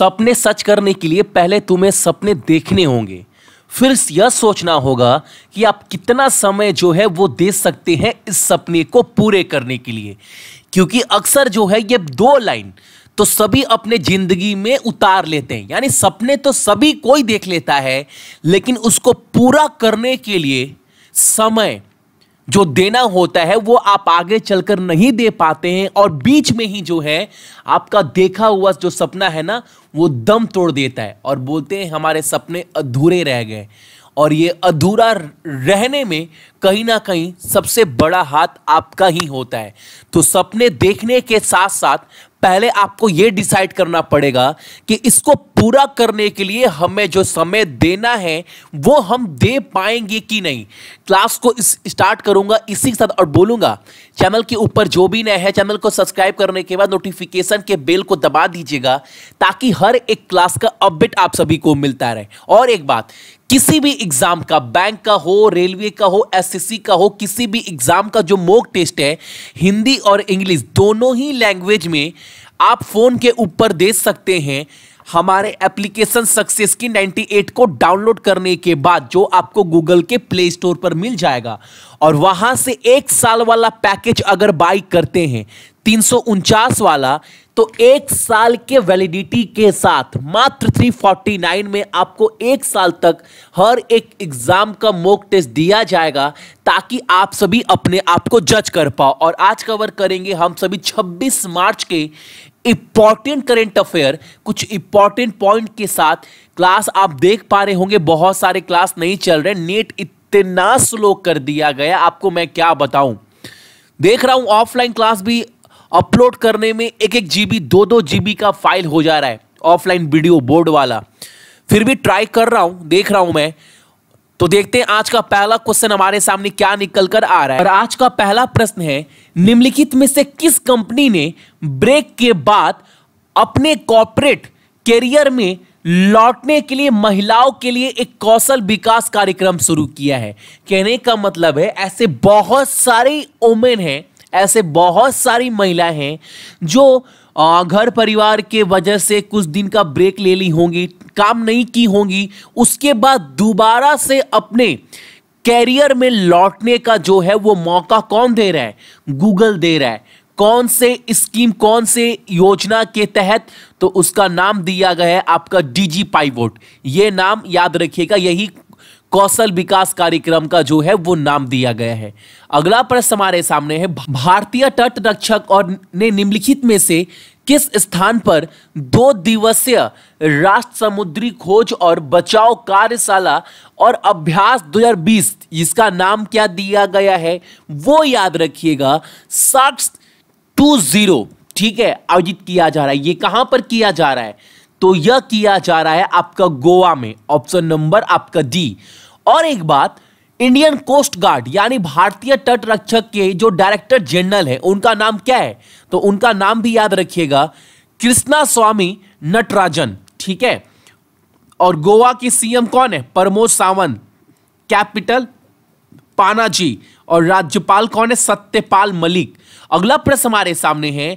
सपने सच करने के लिए पहले तुम्हें सपने देखने होंगे फिर यह सोचना होगा कि आप कितना समय जो है वो दे सकते हैं इस सपने को पूरे करने के लिए क्योंकि अक्सर जो है ये दो लाइन तो सभी अपने जिंदगी में उतार लेते हैं यानी सपने तो सभी कोई देख लेता है लेकिन उसको पूरा करने के लिए समय जो देना होता है वो आप आगे चलकर नहीं दे पाते हैं और बीच में ही जो है आपका देखा हुआ जो सपना है ना वो दम तोड़ देता है और बोलते हैं हमारे सपने अधूरे रह गए और ये अधूरा रहने में कहीं ना कहीं सबसे बड़ा हाथ आपका ही होता है तो सपने देखने के साथ साथ पहले आपको यह डिसाइड करना पड़ेगा कि इसको पूरा करने के लिए हमें जो समय देना है वो हम दे पाएंगे कि नहीं क्लास को इस स्टार्ट करूंगा इसी के साथ और बोलूंगा चैनल के ऊपर जो भी नया है चैनल को सब्सक्राइब करने के बाद नोटिफिकेशन के बेल को दबा दीजिएगा ताकि हर एक क्लास का अपडेट आप सभी को मिलता रहे और एक बात किसी भी एग्जाम का बैंक का हो रेलवे का हो एसएससी का हो किसी भी एग्जाम का जो मोक टेस्ट है हिंदी और इंग्लिश दोनों ही लैंग्वेज में आप फोन के ऊपर दे सकते हैं हमारे एप्लीकेशन सक्सेस की 98 को डाउनलोड करने के बाद जो आपको गूगल के प्ले स्टोर पर मिल जाएगा और वहां से एक साल वाला पैकेज अगर बाई करते हैं तीन वाला तो एक साल के वैलिडिटी के साथ मात्र 349 में आपको एक साल तक हर एक एग्ज़ाम का मोक टेस्ट दिया जाएगा ताकि आप सभी अपने आप को जज कर पाओ और आज कवर करेंगे हम सभी 26 मार्च के इम्पॉर्टेंट करेंट अफेयर कुछ इंपॉर्टेंट पॉइंट के साथ क्लास आप देख पा रहे होंगे बहुत सारे क्लास नहीं चल रहे नेट इतना स्लो कर दिया गया आपको मैं क्या बताऊं देख रहा हूं ऑफलाइन क्लास भी अपलोड करने में एक एक जीबी दो दो जीबी का फाइल हो जा रहा है ऑफलाइन वीडियो बोर्ड वाला फिर भी ट्राई कर रहा हूँ देख रहा हूँ मैं तो देखते हैं आज का पहला क्वेश्चन हमारे सामने क्या निकल कर आ रहा है और आज का पहला प्रश्न है निम्नलिखित में से किस कंपनी ने ब्रेक के बाद अपने कॉर्पोरेट करियर में लौटने के लिए महिलाओं के लिए एक कौशल विकास कार्यक्रम शुरू किया है कहने का मतलब है ऐसे बहुत सारे ओमेन हैं ऐसे बहुत सारी महिलाएं हैं जो घर परिवार के वजह से कुछ दिन का ब्रेक ले ली होंगी काम नहीं की होंगी उसके बाद दोबारा से अपने कैरियर में लौटने का जो है वो मौका कौन दे रहा है गूगल दे रहा है कौन से स्कीम कौन से योजना के तहत तो उसका नाम दिया गया है आपका डीजी पाइवोट ये नाम याद रखिएगा यही कौशल विकास कार्यक्रम का जो है वो नाम दिया गया है अगला प्रश्न हमारे सामने है भारतीय तट रक्षक और ने निम्नलिखित में से किस स्थान पर दो दिवसीय राष्ट्र समुद्री खोज और बचाव कार्यशाला और अभ्यास 2020 इसका नाम क्या दिया गया है वो याद रखिएगा साक्स टू जीरो ठीक है आयोजित किया जा रहा है ये कहां पर किया जा रहा है तो यह किया जा रहा है आपका गोवा में ऑप्शन नंबर आपका डी और एक बात इंडियन कोस्ट गार्ड यानी भारतीय तट रक्षक के जो डायरेक्टर जनरल है उनका नाम क्या है तो उनका नाम भी याद रखिएगा कृष्णा स्वामी नटराजन ठीक है और गोवा की सीएम कौन है प्रमोद सावंत कैपिटल पानाजी और राज्यपाल कौन है सत्यपाल मलिक अगला प्रश्न हमारे सामने है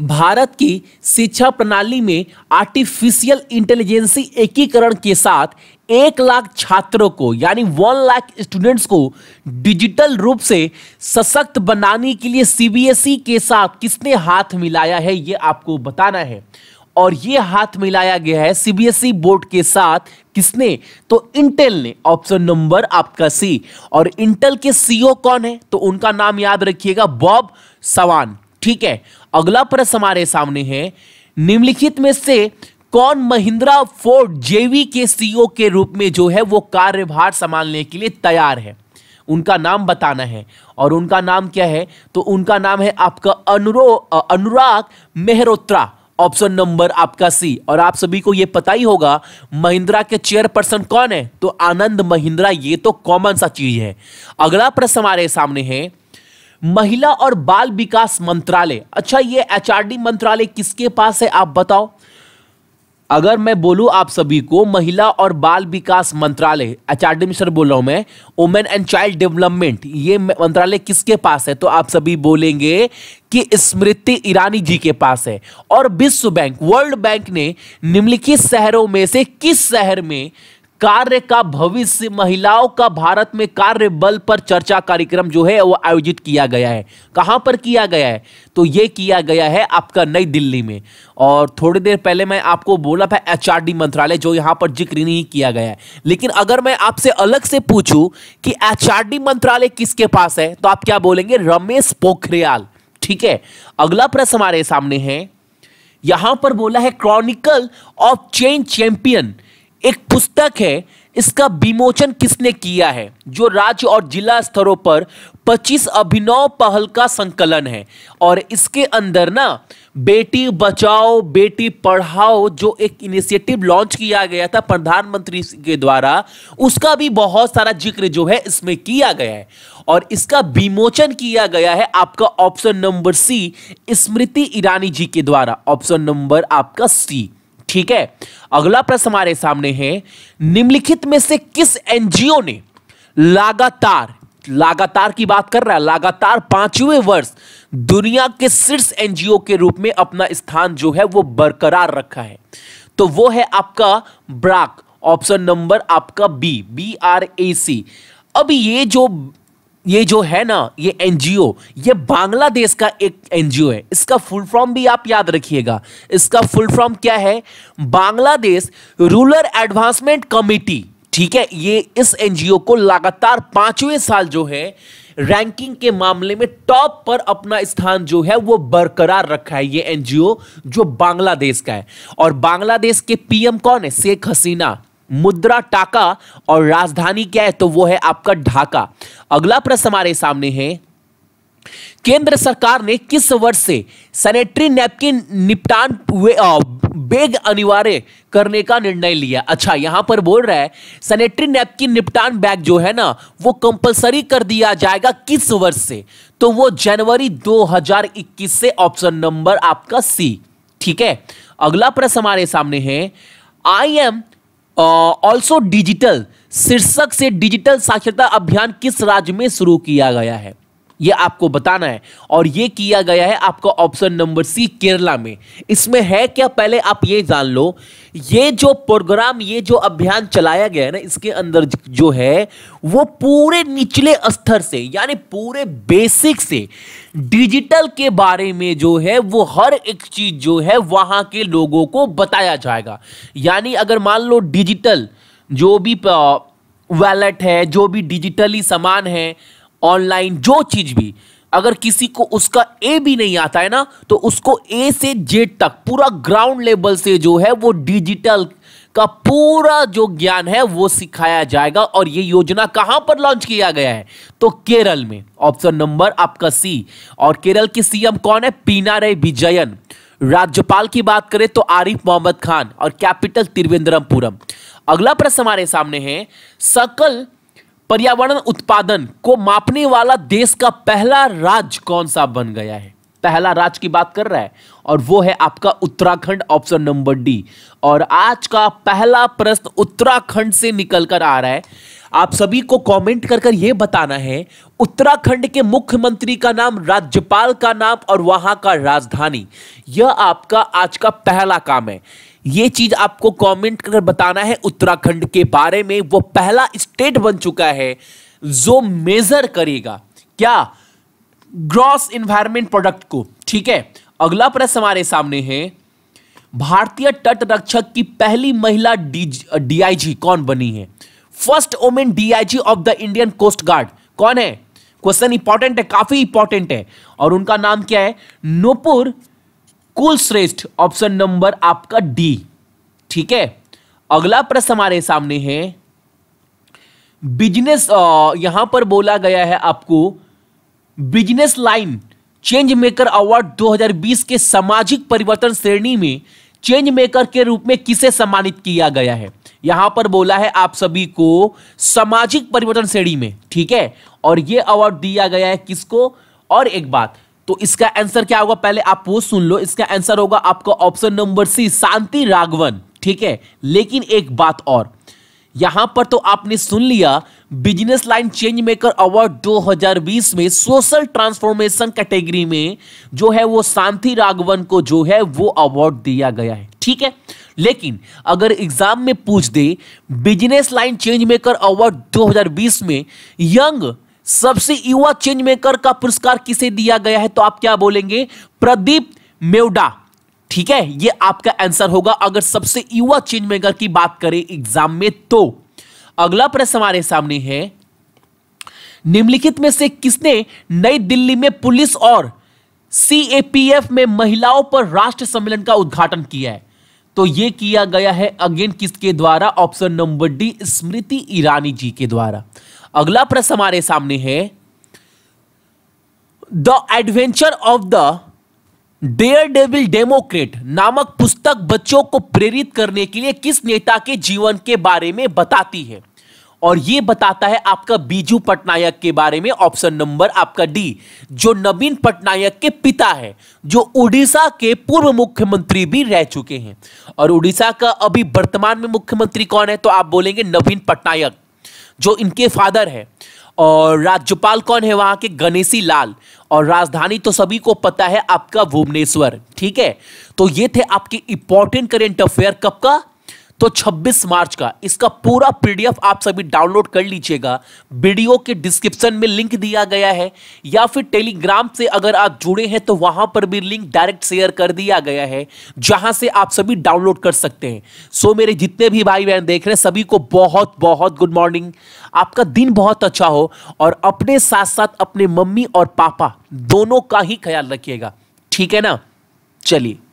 भारत की शिक्षा प्रणाली में आर्टिफिशियल इंटेलिजेंसी एकीकरण के साथ एक लाख छात्रों को यानी वन लाख स्टूडेंट्स को डिजिटल रूप से सशक्त बनाने के लिए सीबीएसई e के साथ किसने हाथ मिलाया है ये आपको बताना है और ये हाथ मिलाया गया है सीबीएसई e बोर्ड के साथ किसने तो इंटेल ने ऑप्शन नंबर आपका सी और इंटेल के सीईओ e कौन है तो उनका नाम याद रखिएगा बॉब सवान ठीक है अगला प्रश्न हमारे सामने है निम्नलिखित में से कौन महिंद्रा फोर्ड जेवी के सीईओ के रूप में जो है वो कार्यभार संभालने के लिए तैयार है उनका नाम बताना है और उनका नाम क्या है तो उनका नाम है आपका अनुरो अनुराग मेहरोत्रा ऑप्शन नंबर आपका सी और आप सभी को यह पता ही होगा महिंद्रा के चेयरपर्सन कौन है तो आनंद महिंद्रा ये तो कॉमन सा चीज है अगला प्रश्न हमारे सामने है महिला और बाल विकास मंत्रालय अच्छा ये एचआरडी मंत्रालय किसके पास है आप बताओ अगर मैं बोलूं आप सभी को महिला और बाल विकास मंत्रालय एचआरडी मिनिस्टर बोल रहा हूं मैं वुमेन एंड चाइल्ड डेवलपमेंट ये मंत्रालय किसके पास है तो आप सभी बोलेंगे कि स्मृति ईरानी जी के पास है और विश्व बैंक वर्ल्ड बैंक ने निम्नलिखित शहरों में से किस शहर में कार्य का भविष्य महिलाओं का भारत में कार्य बल पर चर्चा कार्यक्रम जो है वो आयोजित किया गया है कहाँ पर किया गया है तो ये किया गया है आपका नई दिल्ली में और थोड़ी देर पहले मैं आपको बोला था एच मंत्रालय जो यहाँ पर जिक्र नहीं किया गया है लेकिन अगर मैं आपसे अलग से पूछूँ कि एच मंत्रालय किसके पास है तो आप क्या बोलेंगे रमेश पोखरियाल ठीक है अगला प्रश्न हमारे सामने है यहां पर बोला है क्रॉनिकल ऑफ चेंज चैंपियन एक पुस्तक है इसका विमोचन किसने किया है जो राज्य और जिला स्तरों पर 25 अभिनव पहल का संकलन है और इसके अंदर ना बेटी बचाओ बेटी पढ़ाओ जो एक इनिशिएटिव लॉन्च किया गया था प्रधानमंत्री के द्वारा उसका भी बहुत सारा जिक्र जो है इसमें किया गया है और इसका विमोचन किया गया है आपका ऑप्शन नंबर सी स्मृति ईरानी जी के द्वारा ऑप्शन नंबर आपका सी ठीक है अगला प्रश्न हमारे सामने है निम्नलिखित में से किस एनजीओ ने लगातार लगातार की बात कर रहा है लगातार पांचवें वर्ष दुनिया के शीर्ष एनजीओ के रूप में अपना स्थान जो है वो बरकरार रखा है तो वो है आपका ब्राक ऑप्शन नंबर आपका B B R A C अब ये जो ये जो है ना ये एनजीओ ये बांग्लादेश का एक एनजीओ है इसका फुल फॉर्म भी आप याद रखिएगा इसका फुल फॉर्म क्या है बांग्लादेश रूरल एडवांसमेंट कमेटी ठीक है ये इस एनजीओ को लगातार पांचवें साल जो है रैंकिंग के मामले में टॉप पर अपना स्थान जो है वो बरकरार रखा है ये एनजीओ जो बांग्लादेश का है और बांग्लादेश के पीएम कौन है शेख हसीना मुद्रा टाका और राजधानी क्या है तो वो है आपका ढाका अगला प्रश्न हमारे सामने है केंद्र सरकार ने किस वर्ष से सैनिटरी नैपकिन निपटान बेग अनिवार्य करने का निर्णय लिया अच्छा यहां पर बोल रहा है सैनिटरी नैपकिन निपटान बैग जो है ना वो कंपलसरी कर दिया जाएगा किस वर्ष से तो वो जनवरी 2021 से ऑप्शन नंबर आपका सी ठीक है अगला प्रश्न हमारे सामने है आई एम ऑल्सो डिजिटल शीर्षक से डिजिटल साक्षरता अभियान किस राज्य में शुरू किया गया है ये आपको बताना है और ये किया गया है आपका ऑप्शन नंबर सी केरला में इसमें है क्या पहले आप ये जान लो ये जो प्रोग्राम ये जो अभियान चलाया गया है ना इसके अंदर जो है वो पूरे निचले स्तर से यानी पूरे बेसिक से डिजिटल के बारे में जो है वो हर एक चीज़ जो है वहां के लोगों को बताया जाएगा यानी अगर मान लो डिजिटल जो भी वैलेट है जो भी डिजिटली सामान है ऑनलाइन जो चीज़ भी अगर किसी को उसका ए भी नहीं आता है ना तो उसको ए से जेड तक पूरा ग्राउंड लेवल से जो है वो डिजिटल का पूरा जो ज्ञान है वो सिखाया जाएगा और ये योजना कहां पर लॉन्च किया गया है तो केरल में ऑप्शन नंबर आपका सी और केरल के सीएम कौन है पीनारे विजयन राज्यपाल की बात करें तो आरिफ मोहम्मद खान और कैपिटल त्रिवेंद्रमपुरम अगला प्रश्न हमारे सामने है सकल पर्यावरण उत्पादन को मापने वाला देश का पहला राज्य कौन सा बन गया है पहला राज्य की बात कर रहा है और वो है आपका उत्तराखंड ऑप्शन नंबर डी और आज का पहला प्रश्न उत्तराखंड से निकलकर आ रहा है आप सभी को कमेंट कर कर यह बताना है उत्तराखंड के मुख्यमंत्री का नाम राज्यपाल का नाम और वहां का राजधानी यह आपका आज का पहला काम है ये चीज आपको कमेंट कर बताना है उत्तराखंड के बारे में वो पहला स्टेट बन चुका है जो मेजर करेगा क्या ग्रॉस इन्वायरमेंट प्रोडक्ट को ठीक है अगला प्रश्न हमारे सामने है भारतीय तट रक्षक की पहली महिला डीआईजी कौन बनी है first woman DIG of the Indian Coast Guard कौन है क्वेश्चन इंपॉर्टेंट है काफी इंपॉर्टेंट है और उनका नाम क्या है नोपुर कुल श्रेष्ठ ऑप्शन नंबर आपका डी ठीक है अगला प्रश्न हमारे सामने है बिजनेस यहां पर बोला गया है आपको Business Line change maker award 2020 के सामाजिक परिवर्तन श्रेणी में चेंज मेकर के रूप में किसे सम्मानित किया गया है यहां पर बोला है आप सभी को सामाजिक परिवर्तन श्रेणी में ठीक है और यह अवार्ड दिया गया है किसको और एक बात तो इसका आंसर क्या होगा पहले आप वो सुन लो इसका आंसर होगा आपका option number C Shanti Raghavan ठीक है लेकिन एक बात और यहां पर तो आपने सुन लिया Business Line change maker award 2020 में सोशल ट्रांसफॉर्मेशन कैटेगरी में जो है वो शांति राघवन को जो है वो अवार्ड दिया गया है ठीक है लेकिन अगर एग्जाम में पूछ दे Business Line change maker award 2020 में यंग सबसे युवा चेंज मेकर का पुरस्कार किसे दिया गया है तो आप क्या बोलेंगे प्रदीप मेवडा ठीक है ये आपका आंसर होगा अगर सबसे युवा चेंज मेकर की बात करें एग्जाम में तो अगला प्रश्न हमारे सामने है निम्नलिखित में से किसने नई दिल्ली में पुलिस और सीएपीएफ में महिलाओं पर राष्ट्र सम्मेलन का उद्घाटन किया है तो ये किया गया है अगेन किसके द्वारा option number D Smriti Irani ji के द्वारा अगला प्रश्न हमारे सामने है the adventure of the daredevil democrat नामक पुस्तक बच्चों को प्रेरित करने के लिए किस नेता के जीवन के बारे में बताती है और यह बताता है आपका बीजू पटनायक के बारे में ऑप्शन नंबर आपका डी जो नवीन पटनायक के पिता है जो उड़ीसा के पूर्व मुख्यमंत्री भी रह चुके हैं और उड़ीसा का अभी वर्तमान में मुख्यमंत्री कौन है तो आप बोलेंगे नवीन पटनायक जो इनके फादर है और राज्यपाल कौन है वहाँ के गणेशी लाल और राजधानी तो सभी को पता है आपका भुवनेश्वर ठीक है तो ये थे आपके इंपॉर्टेंट करेंट अफेयर कब का तो 26 मार्च का इसका पूरा पीडीएफ आप सभी डाउनलोड कर लीजिएगा वीडियो के डिस्क्रिप्शन में लिंक दिया गया है या फिर टेलीग्राम से अगर आप जुड़े हैं तो वहां पर भी लिंक डायरेक्ट शेयर कर दिया गया है जहां से आप सभी डाउनलोड कर सकते हैं सो मेरे जितने भी भाई बहन देख रहे हैं सभी को बहुत बहुत गुड मॉर्निंग आपका दिन बहुत अच्छा हो और अपने साथ साथ अपने मम्मी और पापा दोनों का ही ख्याल रखिएगा ठीक है ना चलिए